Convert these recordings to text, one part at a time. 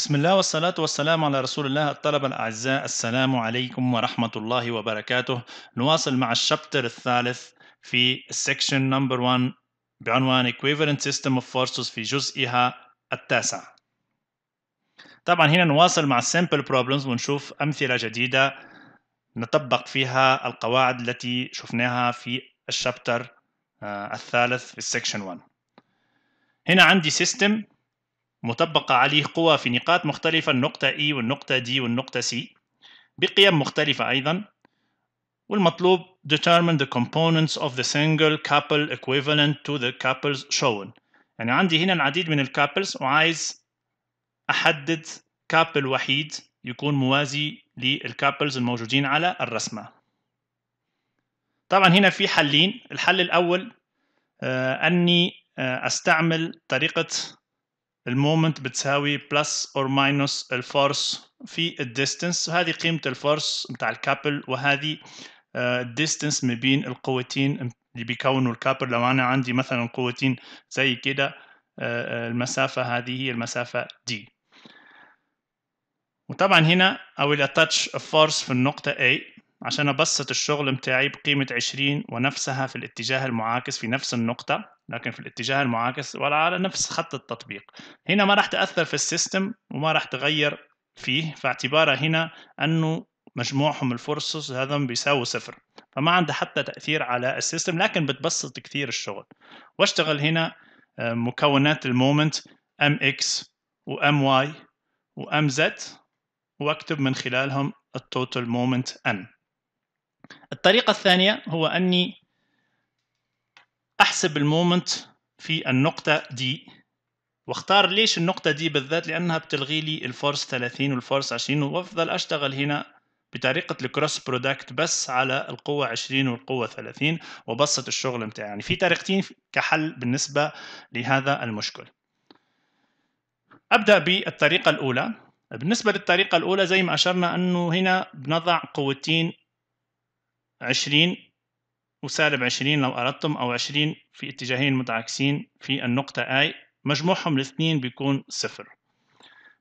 بسم الله والصلاة والسلام على رسول الله الطلبة الأعزاء السلام عليكم ورحمة الله وبركاته نواصل مع الشابتر الثالث في السكشن نمبر 1 بعنوان Equivalent System of Forces في جزئها التاسع طبعا هنا نواصل مع Simple Problems ونشوف أمثلة جديدة نطبق فيها القواعد التي شفناها في الشابتر آه، الثالث في السكشن 1 هنا عندي System مطبقة عليه قوى في نقاط مختلفة النقطة E والنقطة D والنقطة C بقيم مختلفة أيضا والمطلوب determine the components of the single couple equivalent to the couples shown يعني عندي هنا العديد من الكابلز وعايز أحدد كابل وحيد يكون موازي للكابلز الموجودين على الرسمة طبعا هنا في حلين الحل الأول آه، أني آه، أستعمل طريقة المومنت بتساوي بلس اور ماينس الفورس في الديستنس وهذه قيمة الفورس بتاع الكابل وهذه الديستنس ما بين القوتين اللي بيكونوا الكابل لو انا عندي مثلا قوتين زي كده آه، آه، المسافة هذه هي المسافة دي وطبعا هنا I will attach a force في النقطة A عشان أبسط الشغل متاعي بقيمة 20 ونفسها في الاتجاه المعاكس في نفس النقطة لكن في الاتجاه المعاكس ولا على نفس خط التطبيق هنا ما راح تأثر في السيستم وما راح تغير فيه فاعتباره هنا أنه مجموعهم الفورسز هذا بيساوي صفر فما عنده حتى تأثير على السيستم لكن بتبسط كثير الشغل واشتغل هنا آه، مكونات المومنت ام اكس وام واي وام زد واكتب من خلالهم التوتال مومنت ان الطريقة الثانية هو أني احسب المومنت في النقطة دي واختار ليش النقطة دي بالذات لأنها بتلغي لي الفورس 30 والفورس 20 وأفضل أشتغل هنا بطريقة الكروس برودكت بس على القوة 20 والقوة 30 وبسط الشغل متاعي يعني في طريقتين كحل بالنسبة لهذا المشكل أبدأ بالطريقة الأولى بالنسبة للطريقة الأولى زي ما أشرنا أنه هنا بنضع قوتين 20 وسالب 20 لو أردتم أو 20 في اتجاهين متعاكسين في النقطة I مجموعهم الاثنين بيكون صفر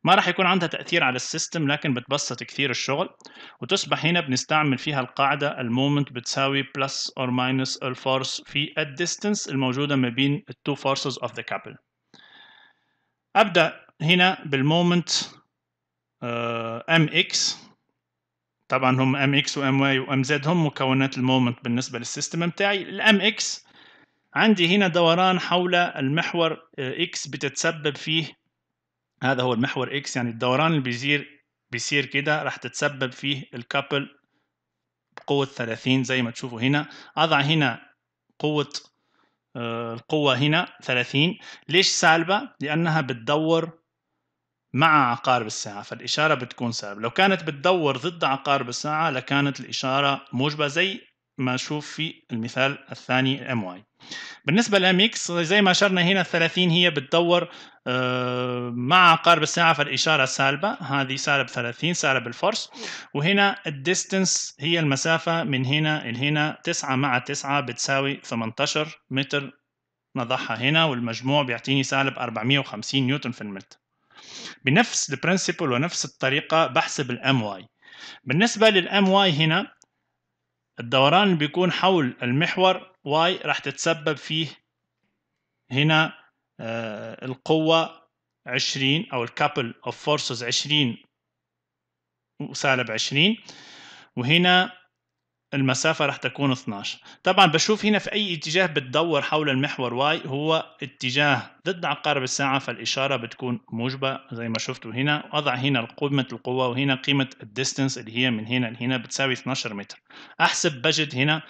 ما راح يكون عندها تأثير على السيستم لكن بتبسط كثير الشغل وتصبح هنا بنستعمل فيها القاعدة المومنت بتساوي بلس أو ماينس الفورس في الديستنس الموجودة ما بين التو فورسز اوف ذا كابل أبدأ هنا بالمومنت ام uh, اكس طبعا هم ام اكس وام واي وام زد هم مكونات المومنت بالنسبه للسيستم بتاعي الام اكس عندي هنا دوران حول المحور اكس بتتسبب فيه هذا هو المحور اكس يعني الدوران اللي بيصير بيصير كده راح تتسبب فيه الكابل بقوة 30 زي ما تشوفوا هنا أضع هنا قوة آه، القوة هنا 30 ليش سالبة؟ لأنها بتدور مع عقارب الساعة فالإشارة بتكون سبب لو كانت بتدور ضد عقارب الساعة لكانت الإشارة موجبة زي ما شوف في المثال الثاني ام واي بالنسبة لام اكس زي ما أشرنا هنا 30 هي بتدور آه، مع عقارب الساعة فالإشارة سالبة هذه سالب 30 سالب الفرس وهنا الديستنس هي المسافة من هنا لهنا 9 مع 9 بتساوي 18 متر نضعها هنا والمجموع بيعطيني سالب 450 نيوتن في المتر بنفس البرنسبل ونفس الطريقة بحسب الام واي بالنسبة للام واي هنا الدوران اللي بيكون حول المحور واي راح تتسبب فيه هنا آه، القوة 20 أو الكابل أوف فورسز 20 وسالب 20 وهنا المسافة رح تكون 12 طبعا بشوف هنا في أي اتجاه بتدور حول المحور واي هو اتجاه ضد عقارب الساعة فالإشارة بتكون موجبة زي ما شفتوا هنا وضع هنا قيمة القوة وهنا قيمة الديستنس اللي هي من هنا لهنا بتساوي 12 متر أحسب بجد هنا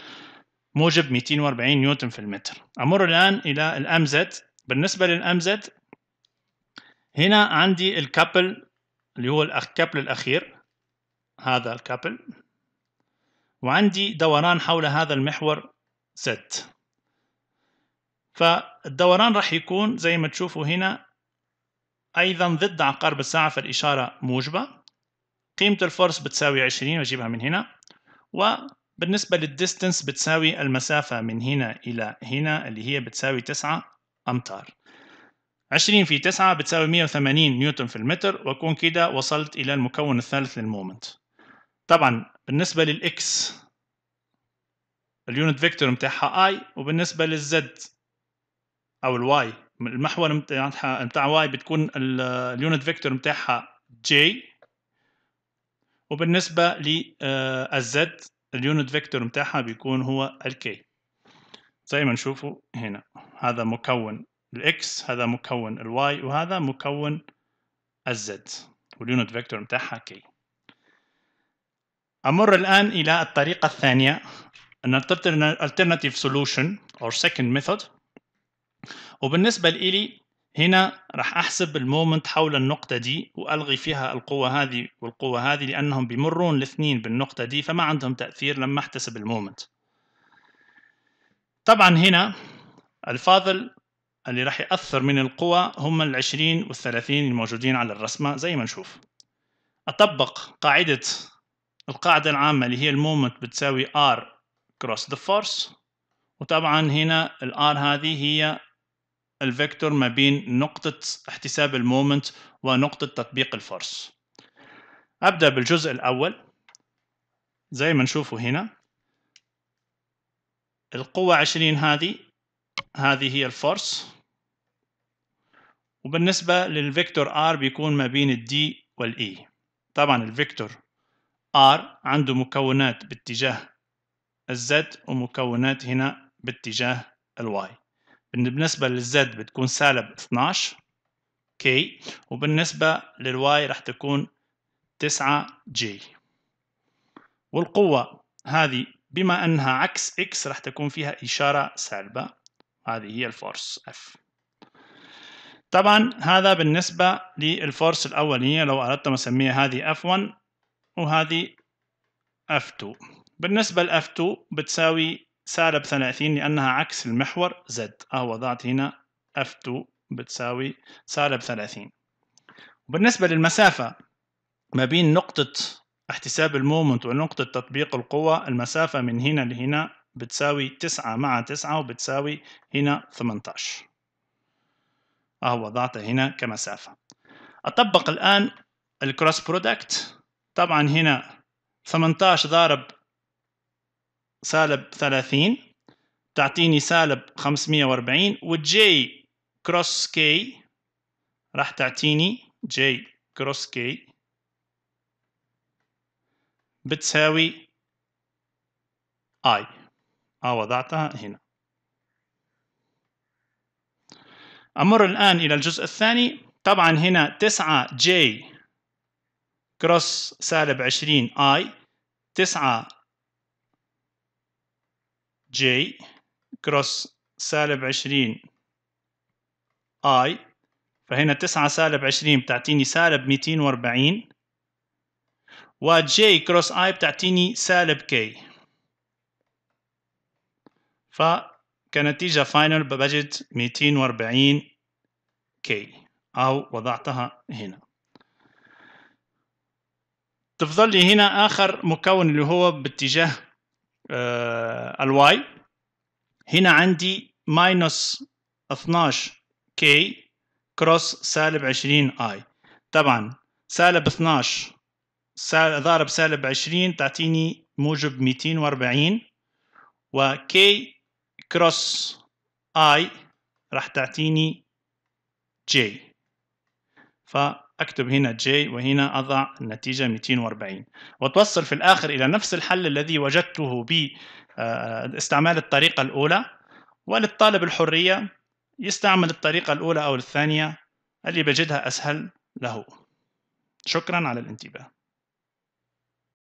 موجب 240 نيوتن في المتر أمر الآن إلى زد بالنسبة زد هنا عندي الكابل اللي هو الكابل الأخير هذا الكابل وعندي دوران حول هذا المحور Z فالدوران راح يكون زي ما تشوفوا هنا أيضا ضد عقارب الساعة فالإشارة موجبة قيمة الفورس بتساوي 20 بجيبها من هنا وبالنسبة للديستنس بتساوي المسافة من هنا إلى هنا اللي هي بتساوي 9 أمتار 20 في 9 بتساوي 180 نيوتن في المتر وأكون كده وصلت إلى المكون الثالث للمومنت طبعا بالنسبة للإكس اليونت فيكتور متاعها اي وبالنسبة للزد أو الواي المحور متاعها متاع واي بتكون اليونت فيكتور متاعها جي وبالنسبة للزد آه، اليونت فيكتور متاعها بيكون هو الكي زي ما نشوفه هنا هذا مكون الاكس هذا مكون الواي وهذا مكون الزد واليونت فيكتور متاعها كي أمر الآن إلى الطريقة الثانية أن alternative solution or second method وبالنسبة لي هنا راح أحسب المومنت حول النقطة دي وألغي فيها القوة هذه والقوة هذه لأنهم بيمرون الاثنين بالنقطة دي فما عندهم تأثير لما أحتسب المومنت طبعا هنا الفاضل اللي راح يأثر من القوة هم العشرين والثلاثين الموجودين على الرسمة زي ما نشوف أطبق قاعدة القاعدة العامة اللي هي المومنت بتساوي R cross the force وطبعا هنا ال R هذه هي الفيكتور ما بين نقطة احتساب المومنت ونقطة تطبيق الفورس أبدأ بالجزء الأول زي ما نشوفه هنا القوة عشرين هذه هذه هي الفورس وبالنسبة للفيكتور R بيكون ما بين D والE E طبعا الفيكتور R عنده مكونات باتجاه الزد ومكونات هنا باتجاه الواي بالنسبة للزد بتكون سالب 12 كي وبالنسبة للواي راح تكون 9 جي والقوة هذه بما أنها عكس إكس راح تكون فيها إشارة سالبة هذه هي الفورس F طبعا هذا بالنسبة للفورس الأولية لو أردت ما أسميها هذه F1 وهذه F2 بالنسبة ل F2 بتساوي سالب 30 لأنها عكس المحور Z أهو ضعت هنا F2 بتساوي سالب 30 وبالنسبة للمسافة ما بين نقطة احتساب المومنت ونقطة تطبيق القوة المسافة من هنا لهنا بتساوي 9 مع 9 وبتساوي هنا 18 أهو وضعتها هنا كمسافة أطبق الآن الكروس برودكت طبعا هنا 18 ضارب سالب 30 تعطيني سالب 540 والجي كروس كي راح تعطيني جي كروس كي بتساوي اي اه وضعتها هنا أمر الآن إلى الجزء الثاني طبعا هنا 9 جي كروس سالب 20 اي 9 جي كروس سالب 20 اي فهنا 9 سالب 20 بتعطيني سالب 240 و وجي كروس اي بتعطيني سالب كي فكنتيجة فاينل بجد 240 كي أو وضعتها هنا تفضل لي هنا اخر مكون اللي هو باتجاه آه الواي هنا عندي ماينس 12 كي كروس سالب 20 اي طبعا سالب 12 سالب ضارب سالب 20 تعطيني موجب 240 وكي كروس اي راح تعطيني جي ف أكتب هنا J وهنا أضع النتيجة 240 وتوصل في الآخر إلى نفس الحل الذي وجدته باستعمال آه، آه، الطريقة الأولى وللطالب الحرية يستعمل الطريقة الأولى أو الثانية اللي بجدها أسهل له شكرا على الانتباه